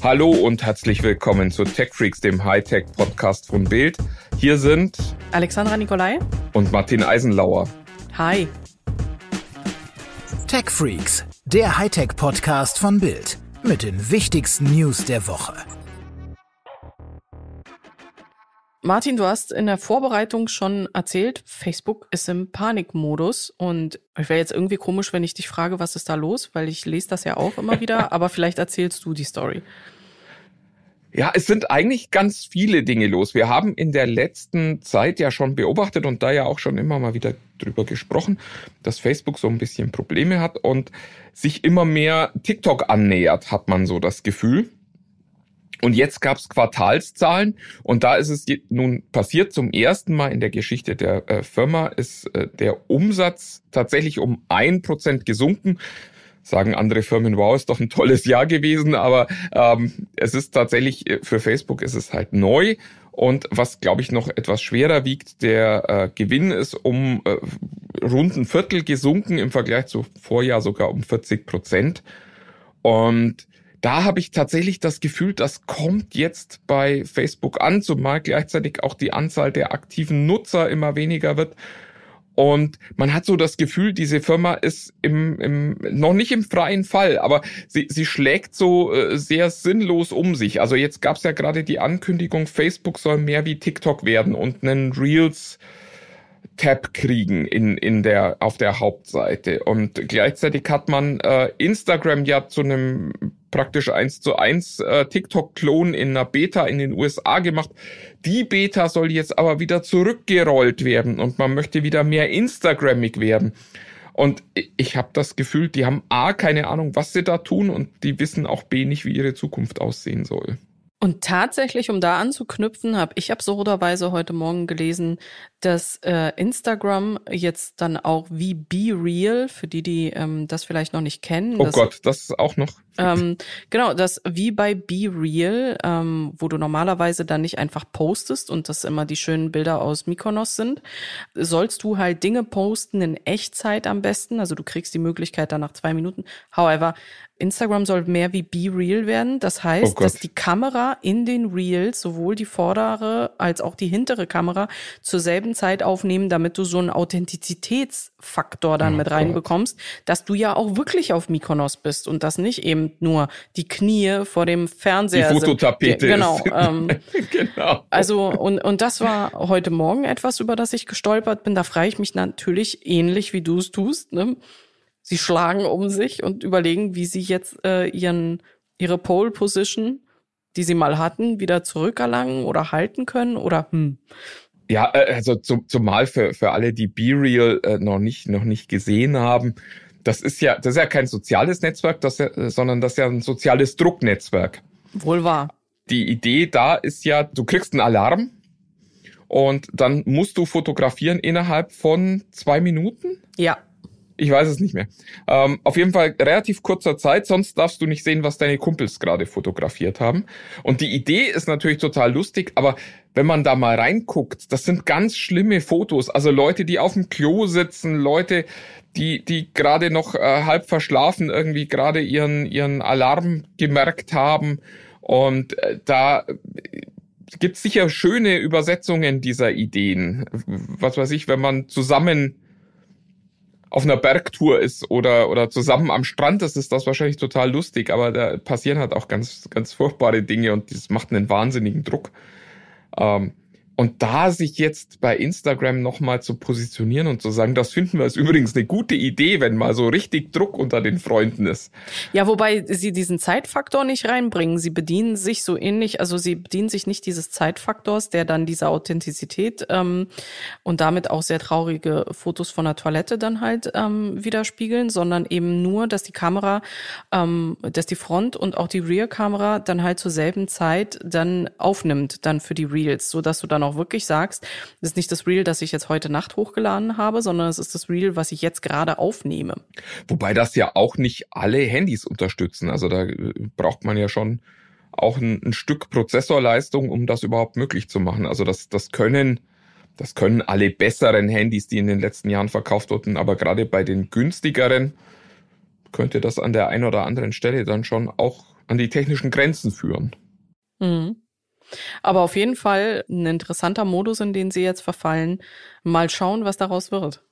Hallo und herzlich willkommen zu TechFreaks, dem Hightech-Podcast von Bild. Hier sind Alexandra Nikolai und Martin Eisenlauer. Hi. TechFreaks, der Hightech-Podcast von Bild mit den wichtigsten News der Woche. Martin, du hast in der Vorbereitung schon erzählt, Facebook ist im Panikmodus und ich wäre jetzt irgendwie komisch, wenn ich dich frage, was ist da los, weil ich lese das ja auch immer wieder, aber vielleicht erzählst du die Story. Ja, es sind eigentlich ganz viele Dinge los. Wir haben in der letzten Zeit ja schon beobachtet und da ja auch schon immer mal wieder drüber gesprochen, dass Facebook so ein bisschen Probleme hat und sich immer mehr TikTok annähert, hat man so das Gefühl. Und jetzt gab es Quartalszahlen und da ist es nun passiert zum ersten Mal in der Geschichte der äh, Firma ist äh, der Umsatz tatsächlich um ein Prozent gesunken. Sagen andere Firmen, wow, ist doch ein tolles Jahr gewesen, aber ähm, es ist tatsächlich äh, für Facebook ist es halt neu und was glaube ich noch etwas schwerer wiegt, der äh, Gewinn ist um äh, rund ein Viertel gesunken im Vergleich zu Vorjahr sogar um 40 Prozent und da habe ich tatsächlich das Gefühl, das kommt jetzt bei Facebook an, zumal gleichzeitig auch die Anzahl der aktiven Nutzer immer weniger wird. Und man hat so das Gefühl, diese Firma ist im, im noch nicht im freien Fall, aber sie, sie schlägt so äh, sehr sinnlos um sich. Also jetzt gab es ja gerade die Ankündigung, Facebook soll mehr wie TikTok werden und einen Reels Tab kriegen in, in der, auf der Hauptseite. Und gleichzeitig hat man äh, Instagram ja zu einem praktisch eins zu eins äh, TikTok-Klon in einer Beta in den USA gemacht. Die Beta soll jetzt aber wieder zurückgerollt werden und man möchte wieder mehr Instagrammig werden. Und ich habe das Gefühl, die haben A, keine Ahnung, was sie da tun und die wissen auch B nicht, wie ihre Zukunft aussehen soll. Und tatsächlich, um da anzuknüpfen, habe ich absurderweise heute Morgen gelesen, dass äh, Instagram jetzt dann auch wie Be Real, für die, die ähm, das vielleicht noch nicht kennen. Oh dass, Gott, das ist auch noch. Ähm, genau, das wie bei Be Real, ähm, wo du normalerweise dann nicht einfach postest und das immer die schönen Bilder aus Mykonos sind, sollst du halt Dinge posten in Echtzeit am besten. Also du kriegst die Möglichkeit dann nach zwei Minuten. However, Instagram soll mehr wie Be Real werden. Das heißt, oh dass die Kamera in den Reels, sowohl die vordere als auch die hintere Kamera, zur selben beiden Zeit aufnehmen, damit du so einen Authentizitätsfaktor dann oh, mit reinbekommst, dass du ja auch wirklich auf Mykonos bist und das nicht eben nur die Knie vor dem Fernseher. Die Fototapete. Sind. Genau. Ähm, genau. Also, und, und das war heute Morgen etwas, über das ich gestolpert bin. Da freue ich mich natürlich ähnlich, wie du es tust. Ne? Sie schlagen um sich und überlegen, wie sie jetzt äh, ihren, ihre Pole Position die sie mal hatten, wieder zurückerlangen oder halten können oder hm. Ja, äh, also zum, zumal für, für alle, die B-Real äh, noch nicht, noch nicht gesehen haben, das ist ja, das ist ja kein soziales Netzwerk, das ja, äh, sondern das ist ja ein soziales Drucknetzwerk. Wohl wahr. Die Idee da ist ja, du kriegst einen Alarm und dann musst du fotografieren innerhalb von zwei Minuten. Ja. Ich weiß es nicht mehr. Ähm, auf jeden Fall relativ kurzer Zeit, sonst darfst du nicht sehen, was deine Kumpels gerade fotografiert haben. Und die Idee ist natürlich total lustig, aber wenn man da mal reinguckt, das sind ganz schlimme Fotos. Also Leute, die auf dem Klo sitzen, Leute, die, die gerade noch äh, halb verschlafen irgendwie gerade ihren, ihren Alarm gemerkt haben. Und äh, da äh, gibt sicher schöne Übersetzungen dieser Ideen. Was weiß ich, wenn man zusammen auf einer Bergtour ist oder, oder zusammen am Strand ist, ist das wahrscheinlich total lustig, aber da passieren halt auch ganz, ganz furchtbare Dinge und das macht einen wahnsinnigen Druck. Ähm, und da sich jetzt bei Instagram nochmal zu positionieren und zu sagen, das finden wir ist übrigens eine gute Idee, wenn mal so richtig Druck unter den Freunden ist. Ja, wobei sie diesen Zeitfaktor nicht reinbringen. Sie bedienen sich so ähnlich, also sie bedienen sich nicht dieses Zeitfaktors, der dann diese Authentizität ähm, und damit auch sehr traurige Fotos von der Toilette dann halt ähm, widerspiegeln, sondern eben nur, dass die Kamera, ähm, dass die Front und auch die Rear-Kamera dann halt zur selben Zeit dann aufnimmt, dann für die Reels, sodass du dann auch auch wirklich sagst, es ist nicht das Reel, das ich jetzt heute Nacht hochgeladen habe, sondern es ist das Reel, was ich jetzt gerade aufnehme. Wobei das ja auch nicht alle Handys unterstützen. Also da äh, braucht man ja schon auch ein, ein Stück Prozessorleistung, um das überhaupt möglich zu machen. Also das, das können das können alle besseren Handys, die in den letzten Jahren verkauft wurden, aber gerade bei den günstigeren könnte das an der einen oder anderen Stelle dann schon auch an die technischen Grenzen führen. Mhm. Aber auf jeden Fall ein interessanter Modus, in den sie jetzt verfallen. Mal schauen, was daraus wird.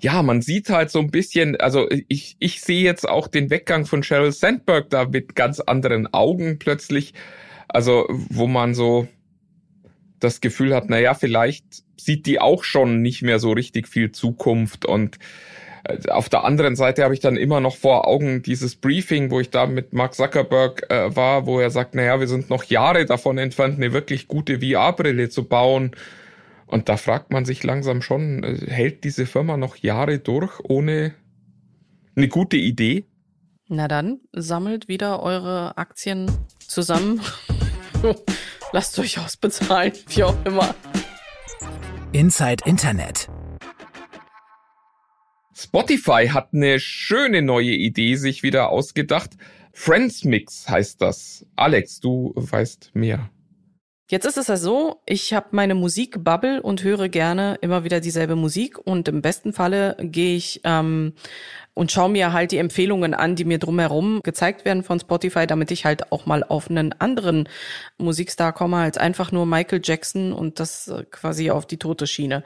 Ja, man sieht halt so ein bisschen, also ich, ich sehe jetzt auch den Weggang von Sheryl Sandberg da mit ganz anderen Augen plötzlich. Also, wo man so das Gefühl hat, na ja, vielleicht sieht die auch schon nicht mehr so richtig viel Zukunft und äh, auf der anderen Seite habe ich dann immer noch vor Augen dieses Briefing, wo ich da mit Mark Zuckerberg äh, war, wo er sagt, naja, wir sind noch Jahre davon entfernt, eine wirklich gute VR-Brille zu bauen. Und da fragt man sich langsam schon, äh, hält diese Firma noch Jahre durch ohne eine gute Idee? Na dann, sammelt wieder eure Aktien zusammen. Lasst euch ausbezahlen, wie auch immer. Inside Internet. Spotify hat eine schöne neue Idee sich wieder ausgedacht. Friends Mix heißt das. Alex, du weißt mehr. Jetzt ist es ja so, ich habe meine Musikbubble und höre gerne immer wieder dieselbe Musik und im besten Falle gehe ich ähm, und schaue mir halt die Empfehlungen an, die mir drumherum gezeigt werden von Spotify, damit ich halt auch mal auf einen anderen Musikstar komme als einfach nur Michael Jackson und das quasi auf die tote Schiene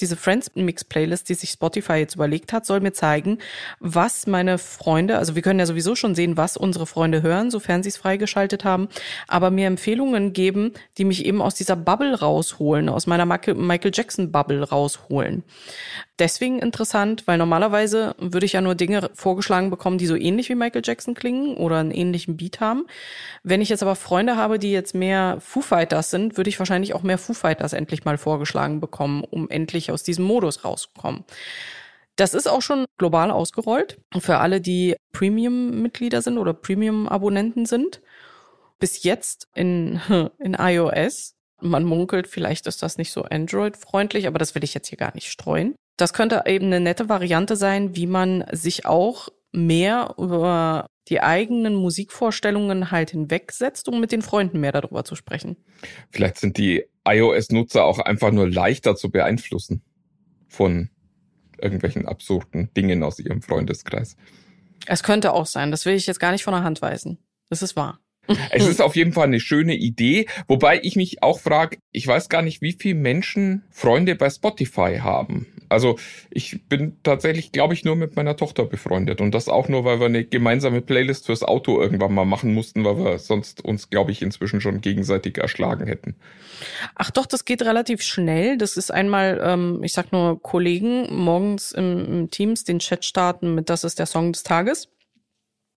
diese Friends-Mix-Playlist, die sich Spotify jetzt überlegt hat, soll mir zeigen, was meine Freunde, also wir können ja sowieso schon sehen, was unsere Freunde hören, sofern sie es freigeschaltet haben, aber mir Empfehlungen geben, die mich eben aus dieser Bubble rausholen, aus meiner Michael Jackson-Bubble rausholen deswegen interessant, weil normalerweise würde ich ja nur Dinge vorgeschlagen bekommen, die so ähnlich wie Michael Jackson klingen oder einen ähnlichen Beat haben. Wenn ich jetzt aber Freunde habe, die jetzt mehr Foo Fighters sind, würde ich wahrscheinlich auch mehr Foo Fighters endlich mal vorgeschlagen bekommen, um endlich aus diesem Modus rauszukommen. Das ist auch schon global ausgerollt für alle, die Premium-Mitglieder sind oder Premium-Abonnenten sind. Bis jetzt in, in iOS man munkelt, vielleicht ist das nicht so Android-freundlich, aber das will ich jetzt hier gar nicht streuen. Das könnte eben eine nette Variante sein, wie man sich auch mehr über die eigenen Musikvorstellungen halt hinwegsetzt, um mit den Freunden mehr darüber zu sprechen. Vielleicht sind die iOS-Nutzer auch einfach nur leichter zu beeinflussen von irgendwelchen absurden Dingen aus ihrem Freundeskreis. Es könnte auch sein, das will ich jetzt gar nicht von der Hand weisen. Das ist wahr. Es ist auf jeden Fall eine schöne Idee, wobei ich mich auch frage, ich weiß gar nicht, wie viele Menschen Freunde bei Spotify haben. Also ich bin tatsächlich, glaube ich, nur mit meiner Tochter befreundet und das auch nur, weil wir eine gemeinsame Playlist fürs Auto irgendwann mal machen mussten, weil wir sonst uns, glaube ich, inzwischen schon gegenseitig erschlagen hätten. Ach doch, das geht relativ schnell. Das ist einmal, ähm, ich sag nur Kollegen morgens im, im Teams den Chat starten mit, das ist der Song des Tages.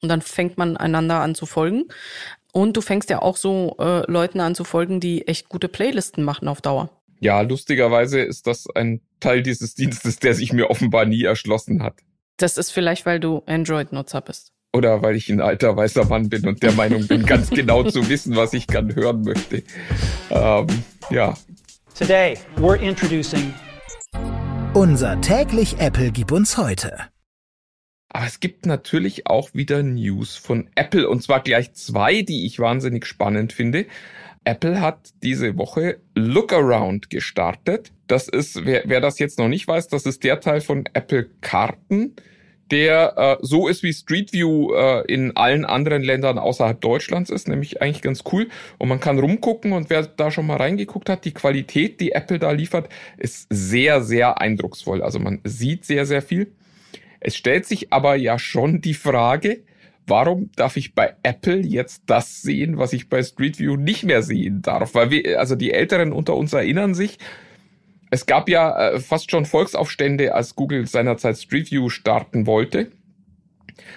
Und dann fängt man einander an zu folgen. Und du fängst ja auch so äh, Leuten an zu folgen, die echt gute Playlisten machen auf Dauer. Ja, lustigerweise ist das ein Teil dieses Dienstes, der sich mir offenbar nie erschlossen hat. Das ist vielleicht, weil du Android-Nutzer bist. Oder weil ich ein alter weißer Mann bin und der Meinung bin, ganz genau zu wissen, was ich gern hören möchte. Ähm, ja. Today we're introducing unser täglich Apple gib uns heute. Aber es gibt natürlich auch wieder News von Apple und zwar gleich zwei, die ich wahnsinnig spannend finde. Apple hat diese Woche Lookaround gestartet. Das ist, wer, wer das jetzt noch nicht weiß, das ist der Teil von Apple Karten, der äh, so ist wie Street View äh, in allen anderen Ländern außerhalb Deutschlands ist, nämlich eigentlich ganz cool. Und man kann rumgucken und wer da schon mal reingeguckt hat, die Qualität, die Apple da liefert, ist sehr, sehr eindrucksvoll. Also man sieht sehr, sehr viel. Es stellt sich aber ja schon die Frage, warum darf ich bei Apple jetzt das sehen, was ich bei Street View nicht mehr sehen darf? Weil wir, also die Älteren unter uns erinnern sich, es gab ja äh, fast schon Volksaufstände, als Google seinerzeit Street View starten wollte.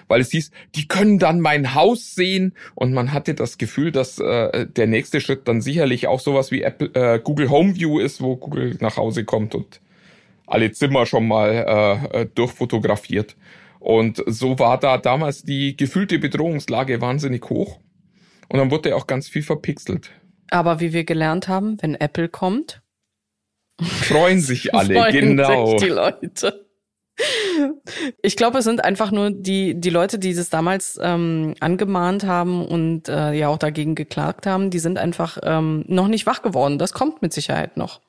Weil es hieß, die können dann mein Haus sehen und man hatte das Gefühl, dass äh, der nächste Schritt dann sicherlich auch sowas wie Apple, äh, Google Home View ist, wo Google nach Hause kommt und alle Zimmer schon mal äh, äh durchfotografiert. Und so war da damals die gefühlte Bedrohungslage wahnsinnig hoch. Und dann wurde auch ganz viel verpixelt. Aber wie wir gelernt haben, wenn Apple kommt, freuen sich alle, freuen genau. Sich die Leute. Ich glaube, es sind einfach nur die, die Leute, die das damals ähm, angemahnt haben und äh, ja auch dagegen geklagt haben, die sind einfach ähm, noch nicht wach geworden. Das kommt mit Sicherheit noch.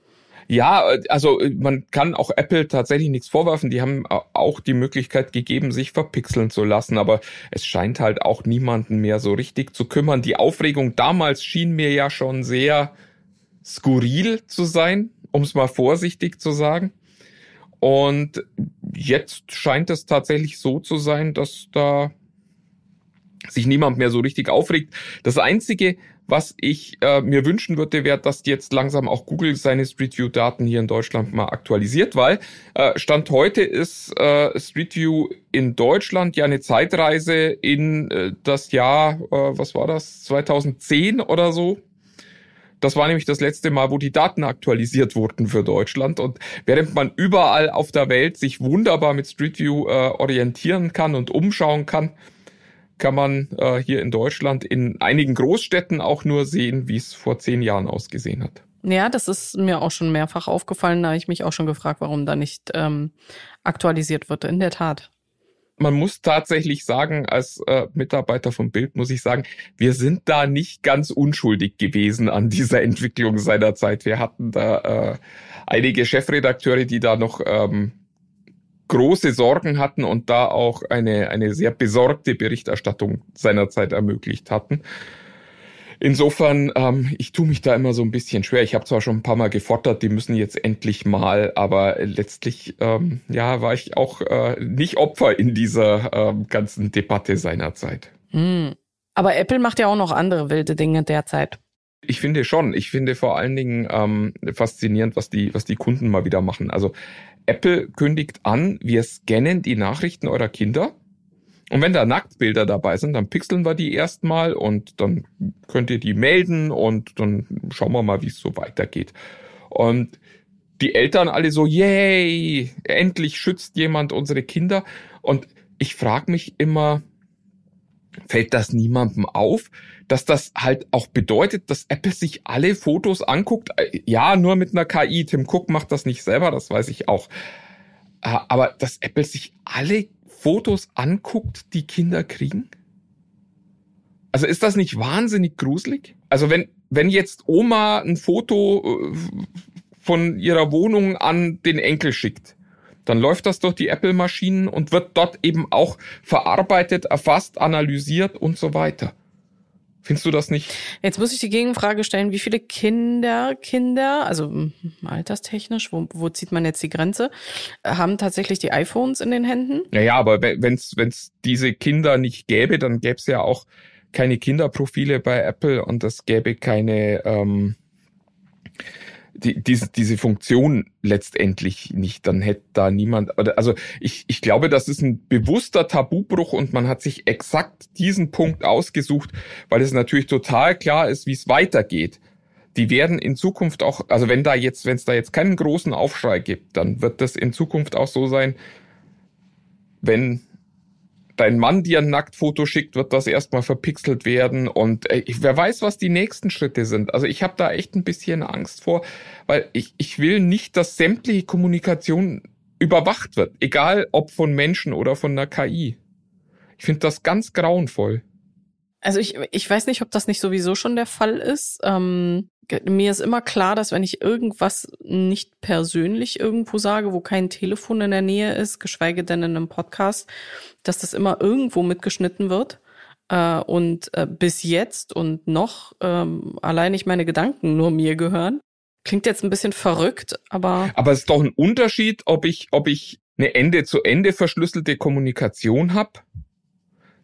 Ja, äh, also äh, man kann auch Apple tatsächlich nichts vorwerfen. Die haben auch die Möglichkeit gegeben, sich verpixeln zu lassen. Aber es scheint halt auch niemanden mehr so richtig zu kümmern. Die Aufregung damals schien mir ja schon sehr skurril zu sein, um es mal vorsichtig zu sagen. Und jetzt scheint es tatsächlich so zu sein, dass da sich niemand mehr so richtig aufregt. Das Einzige, was ich äh, mir wünschen würde, wäre, dass jetzt langsam auch Google seine Street View-Daten hier in Deutschland mal aktualisiert, weil äh, Stand heute ist äh, Street View in Deutschland ja eine Zeitreise in äh, das Jahr, äh, was war das, 2010 oder so. Das war nämlich das letzte Mal, wo die Daten aktualisiert wurden für Deutschland. Und während man überall auf der Welt sich wunderbar mit Street View äh, orientieren kann und umschauen kann, kann man äh, hier in Deutschland in einigen Großstädten auch nur sehen, wie es vor zehn Jahren ausgesehen hat. Ja, das ist mir auch schon mehrfach aufgefallen. Da habe ich mich auch schon gefragt, warum da nicht ähm, aktualisiert wird. In der Tat. Man muss tatsächlich sagen, als äh, Mitarbeiter vom Bild muss ich sagen, wir sind da nicht ganz unschuldig gewesen an dieser Entwicklung seinerzeit. Wir hatten da äh, einige Chefredakteure, die da noch ähm, große Sorgen hatten und da auch eine, eine sehr besorgte Berichterstattung seinerzeit ermöglicht hatten. Insofern, ähm, ich tue mich da immer so ein bisschen schwer. Ich habe zwar schon ein paar Mal gefordert, die müssen jetzt endlich mal, aber letztlich, ähm, ja, war ich auch äh, nicht Opfer in dieser ähm, ganzen Debatte seinerzeit. Hm. Aber Apple macht ja auch noch andere wilde Dinge derzeit. Ich finde schon. Ich finde vor allen Dingen ähm, faszinierend, was die, was die Kunden mal wieder machen. Also Apple kündigt an, wir scannen die Nachrichten eurer Kinder. Und wenn da Nacktbilder dabei sind, dann pixeln wir die erstmal und dann könnt ihr die melden und dann schauen wir mal, wie es so weitergeht. Und die Eltern alle so, yay, endlich schützt jemand unsere Kinder. Und ich frage mich immer, fällt das niemandem auf? dass das halt auch bedeutet, dass Apple sich alle Fotos anguckt. Äh, ja, nur mit einer KI. Tim Cook macht das nicht selber, das weiß ich auch. Äh, aber dass Apple sich alle Fotos anguckt, die Kinder kriegen? Also ist das nicht wahnsinnig gruselig? Also wenn, wenn jetzt Oma ein Foto äh, von ihrer Wohnung an den Enkel schickt, dann läuft das durch die Apple-Maschinen und wird dort eben auch verarbeitet, erfasst, analysiert und so weiter. Findest du das nicht? Jetzt muss ich die Gegenfrage stellen, wie viele Kinder, Kinder, also alterstechnisch, wo, wo zieht man jetzt die Grenze, haben tatsächlich die iPhones in den Händen? Naja, aber wenn es diese Kinder nicht gäbe, dann gäbe es ja auch keine Kinderprofile bei Apple und es gäbe keine... Ähm, die, diese, diese Funktion letztendlich nicht. Dann hätte da niemand. Oder, Also ich, ich glaube, das ist ein bewusster Tabubruch und man hat sich exakt diesen Punkt ausgesucht, weil es natürlich total klar ist, wie es weitergeht. Die werden in Zukunft auch, also wenn da jetzt, wenn es da jetzt keinen großen Aufschrei gibt, dann wird das in Zukunft auch so sein, wenn dein Mann dir ein Nacktfoto schickt, wird das erstmal verpixelt werden und äh, wer weiß, was die nächsten Schritte sind. Also ich habe da echt ein bisschen Angst vor, weil ich, ich will nicht, dass sämtliche Kommunikation überwacht wird, egal ob von Menschen oder von einer KI. Ich finde das ganz grauenvoll. Also ich, ich weiß nicht, ob das nicht sowieso schon der Fall ist. Ähm, mir ist immer klar, dass wenn ich irgendwas nicht persönlich irgendwo sage, wo kein Telefon in der Nähe ist, geschweige denn in einem Podcast, dass das immer irgendwo mitgeschnitten wird. Äh, und äh, bis jetzt und noch ähm, allein ich meine Gedanken nur mir gehören. Klingt jetzt ein bisschen verrückt, aber. Aber es ist doch ein Unterschied, ob ich, ob ich eine Ende zu Ende verschlüsselte Kommunikation habe,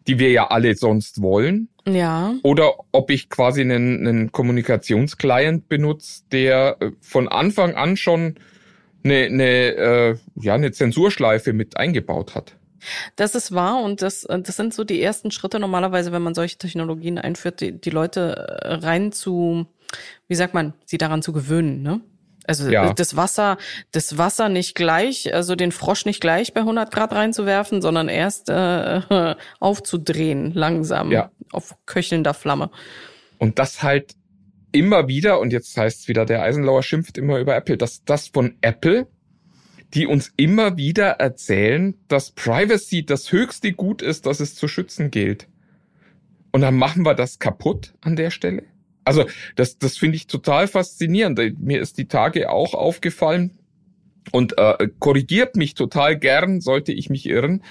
die wir ja alle sonst wollen, ja. Oder ob ich quasi einen, einen Kommunikationsclient benutze, der äh, von Anfang an schon eine, eine, äh, ja, eine Zensurschleife mit eingebaut hat. Das ist wahr und das, äh, das sind so die ersten Schritte normalerweise, wenn man solche Technologien einführt, die, die Leute äh, rein zu, wie sagt man, sie daran zu gewöhnen, ne? Also ja. das Wasser, das Wasser nicht gleich, also den Frosch nicht gleich bei 100 Grad reinzuwerfen, sondern erst äh, aufzudrehen langsam ja. auf köchelnder Flamme. Und das halt immer wieder und jetzt heißt es wieder, der Eisenlauer schimpft immer über Apple, dass das von Apple die uns immer wieder erzählen, dass Privacy das höchste Gut ist, das es zu schützen gilt. Und dann machen wir das kaputt an der Stelle. Also das, das finde ich total faszinierend. Mir ist die Tage auch aufgefallen und äh, korrigiert mich total gern, sollte ich mich irren.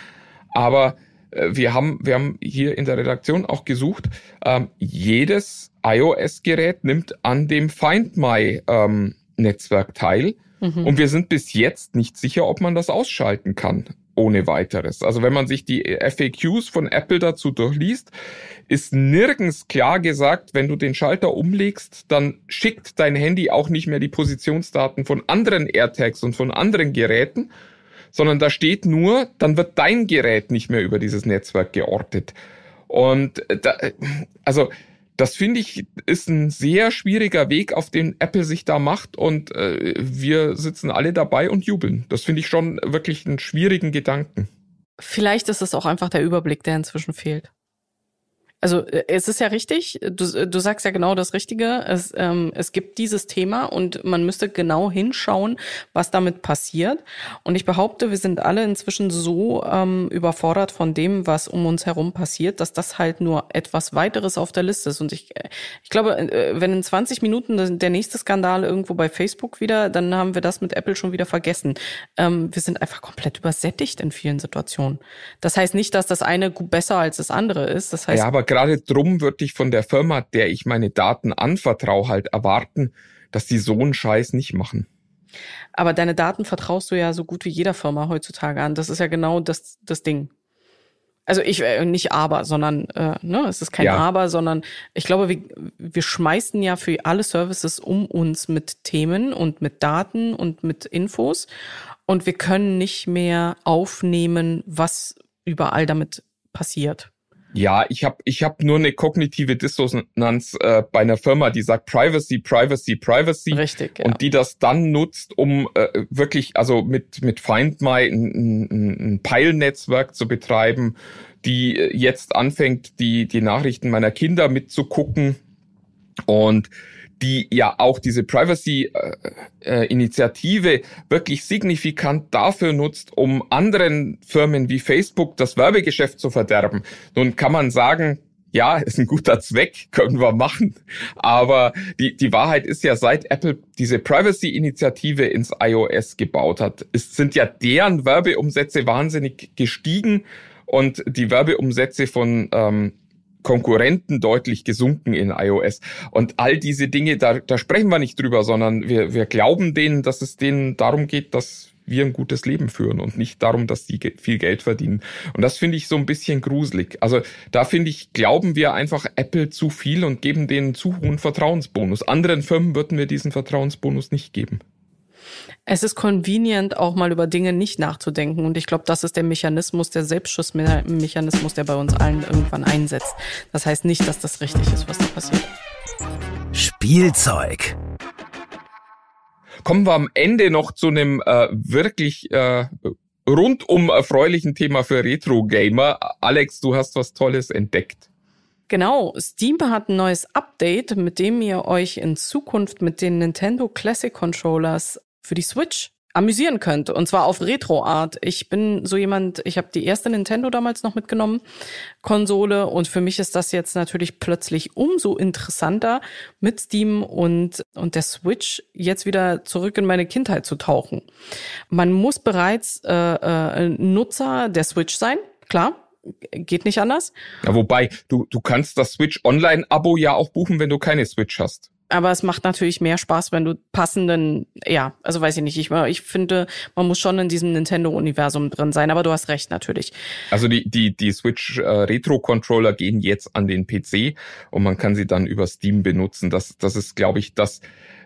Aber äh, wir, haben, wir haben hier in der Redaktion auch gesucht, ähm, jedes iOS-Gerät nimmt an dem Find My-Netzwerk ähm, teil. Mhm. Und wir sind bis jetzt nicht sicher, ob man das ausschalten kann ohne weiteres. Also wenn man sich die FAQs von Apple dazu durchliest, ist nirgends klar gesagt, wenn du den Schalter umlegst, dann schickt dein Handy auch nicht mehr die Positionsdaten von anderen AirTags und von anderen Geräten, sondern da steht nur, dann wird dein Gerät nicht mehr über dieses Netzwerk geortet. Und äh, da, äh, also das finde ich ist ein sehr schwieriger Weg, auf den Apple sich da macht und äh, wir sitzen alle dabei und jubeln. Das finde ich schon wirklich einen schwierigen Gedanken. Vielleicht ist es auch einfach der Überblick, der inzwischen fehlt also äh, es ist ja richtig, du, äh, du sagst ja genau das Richtige. Es, ähm, es gibt dieses Thema und man müsste genau hinschauen, was damit passiert. Und ich behaupte, wir sind alle inzwischen so ähm, überfordert von dem, was um uns herum passiert, dass das halt nur etwas weiteres auf der Liste ist. Und ich, äh, ich glaube, wenn in 20 Minuten der nächste Skandal irgendwo bei Facebook wieder, dann haben wir das mit Apple schon wieder vergessen. Ähm, wir sind einfach komplett übersättigt in vielen Situationen. Das heißt nicht, dass das eine besser als das andere ist. Das heißt, ja, aber gerade drum würde ich von der Firma, der ich meine Daten anvertraue, halt erwarten, dass die so einen Scheiß nicht machen. Aber deine Daten vertraust du ja so gut wie jeder Firma heutzutage an. Das ist ja genau das, das Ding. Also ich äh, nicht aber, sondern äh, ne, es ist kein ja. aber, sondern ich glaube, wir, wir schmeißen ja für alle Services um uns mit Themen und mit Daten und mit Infos und wir können nicht mehr aufnehmen, was überall damit passiert. Ja, ich habe ich hab nur eine kognitive Dissonanz äh, bei einer Firma, die sagt Privacy, Privacy, Privacy. Richtig. Ja. Und die das dann nutzt, um äh, wirklich, also mit, mit Find My ein, ein, ein Peilnetzwerk zu betreiben, die äh, jetzt anfängt, die, die Nachrichten meiner Kinder mitzugucken. Und die ja auch diese Privacy-Initiative äh, äh wirklich signifikant dafür nutzt, um anderen Firmen wie Facebook das Werbegeschäft zu verderben. Nun kann man sagen, ja, ist ein guter Zweck, können wir machen. Aber die, die Wahrheit ist ja, seit Apple diese Privacy-Initiative ins iOS gebaut hat, ist, sind ja deren Werbeumsätze wahnsinnig gestiegen und die Werbeumsätze von ähm, Konkurrenten deutlich gesunken in iOS. Und all diese Dinge, da, da sprechen wir nicht drüber, sondern wir, wir glauben denen, dass es denen darum geht, dass wir ein gutes Leben führen und nicht darum, dass sie viel Geld verdienen. Und das finde ich so ein bisschen gruselig. Also da finde ich, glauben wir einfach Apple zu viel und geben denen zu hohen Vertrauensbonus. Anderen Firmen würden wir diesen Vertrauensbonus nicht geben es ist convenient, auch mal über Dinge nicht nachzudenken. Und ich glaube, das ist der Mechanismus, der Selbstschussmechanismus, der bei uns allen irgendwann einsetzt. Das heißt nicht, dass das richtig ist, was da passiert. Spielzeug. Kommen wir am Ende noch zu einem äh, wirklich äh, rundum erfreulichen Thema für Retro-Gamer. Alex, du hast was Tolles entdeckt. Genau, Steam hat ein neues Update, mit dem ihr euch in Zukunft mit den Nintendo Classic Controllers für die Switch amüsieren könnt. Und zwar auf Retro-Art. Ich bin so jemand, ich habe die erste Nintendo damals noch mitgenommen, Konsole. Und für mich ist das jetzt natürlich plötzlich umso interessanter, mit Steam und, und der Switch jetzt wieder zurück in meine Kindheit zu tauchen. Man muss bereits äh, äh, Nutzer der Switch sein, klar. Geht nicht anders. Ja, wobei, du, du kannst das Switch Online-Abo ja auch buchen, wenn du keine Switch hast aber es macht natürlich mehr Spaß, wenn du passenden, ja, also weiß ich nicht, ich, ich finde, man muss schon in diesem Nintendo-Universum drin sein, aber du hast recht natürlich. Also die, die, die Switch äh, Retro-Controller gehen jetzt an den PC und man kann sie dann über Steam benutzen. Das, das ist, glaube ich, das,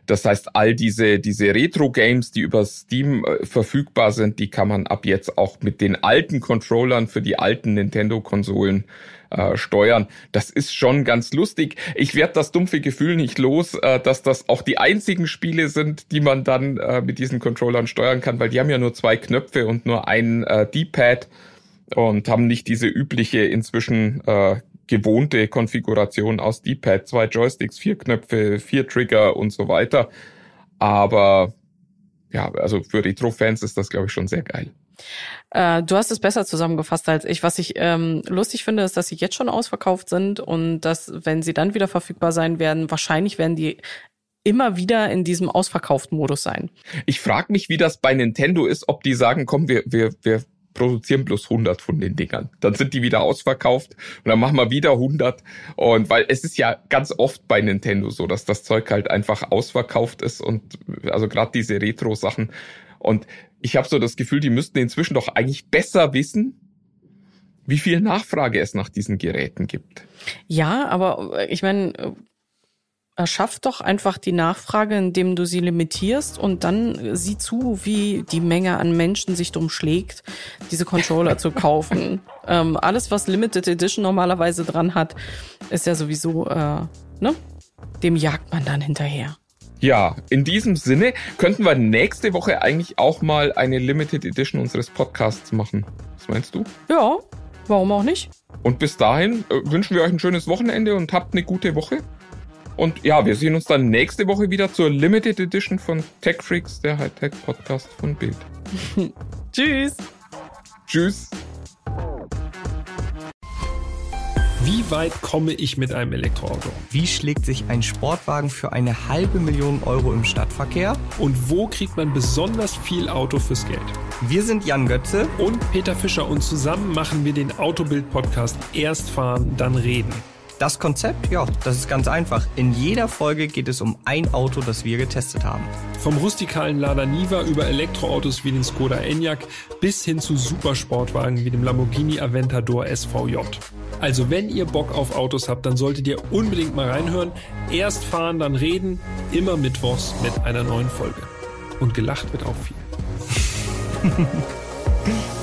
das heißt, all diese, diese Retro-Games, die über Steam äh, verfügbar sind, die kann man ab jetzt auch mit den alten Controllern für die alten Nintendo-Konsolen äh, steuern. Das ist schon ganz lustig. Ich werde das dumpfe Gefühl nicht los, äh, dass das auch die einzigen Spiele sind, die man dann äh, mit diesen Controllern steuern kann, weil die haben ja nur zwei Knöpfe und nur ein äh, D-Pad und haben nicht diese übliche inzwischen äh, gewohnte Konfiguration aus D-Pad, zwei Joysticks, vier Knöpfe, vier Trigger und so weiter. Aber ja, also für Retro-Fans ist das, glaube ich, schon sehr geil. Äh, du hast es besser zusammengefasst als ich. Was ich ähm, lustig finde, ist, dass sie jetzt schon ausverkauft sind und dass, wenn sie dann wieder verfügbar sein werden, wahrscheinlich werden die immer wieder in diesem ausverkauften Modus sein. Ich frage mich, wie das bei Nintendo ist, ob die sagen, komm, wir, wir, wir produzieren bloß 100 von den Dingern. Dann sind die wieder ausverkauft und dann machen wir wieder 100. Und weil es ist ja ganz oft bei Nintendo so, dass das Zeug halt einfach ausverkauft ist und also gerade diese Retro-Sachen. Und ich habe so das Gefühl, die müssten inzwischen doch eigentlich besser wissen, wie viel Nachfrage es nach diesen Geräten gibt. Ja, aber ich meine, Erschaff doch einfach die Nachfrage, indem du sie limitierst und dann äh, sieh zu, wie die Menge an Menschen sich drum schlägt, diese Controller zu kaufen. Ähm, alles, was Limited Edition normalerweise dran hat, ist ja sowieso, äh, ne? Dem jagt man dann hinterher. Ja, in diesem Sinne könnten wir nächste Woche eigentlich auch mal eine Limited Edition unseres Podcasts machen. Was meinst du? Ja, warum auch nicht? Und bis dahin äh, wünschen wir euch ein schönes Wochenende und habt eine gute Woche. Und ja, wir sehen uns dann nächste Woche wieder zur Limited Edition von Tech Freaks, der Hightech Podcast von Bild. Tschüss. Tschüss. Wie weit komme ich mit einem Elektroauto? Wie schlägt sich ein Sportwagen für eine halbe Million Euro im Stadtverkehr? Und wo kriegt man besonders viel Auto fürs Geld? Wir sind Jan Götze und Peter Fischer und zusammen machen wir den Autobild-Podcast Erst fahren, dann reden. Das Konzept, ja, das ist ganz einfach. In jeder Folge geht es um ein Auto, das wir getestet haben. Vom rustikalen Lada Niva über Elektroautos wie den Skoda Enyaq bis hin zu Supersportwagen wie dem Lamborghini Aventador SVJ. Also wenn ihr Bock auf Autos habt, dann solltet ihr unbedingt mal reinhören. Erst fahren, dann reden. Immer mittwochs mit einer neuen Folge. Und gelacht wird auch viel.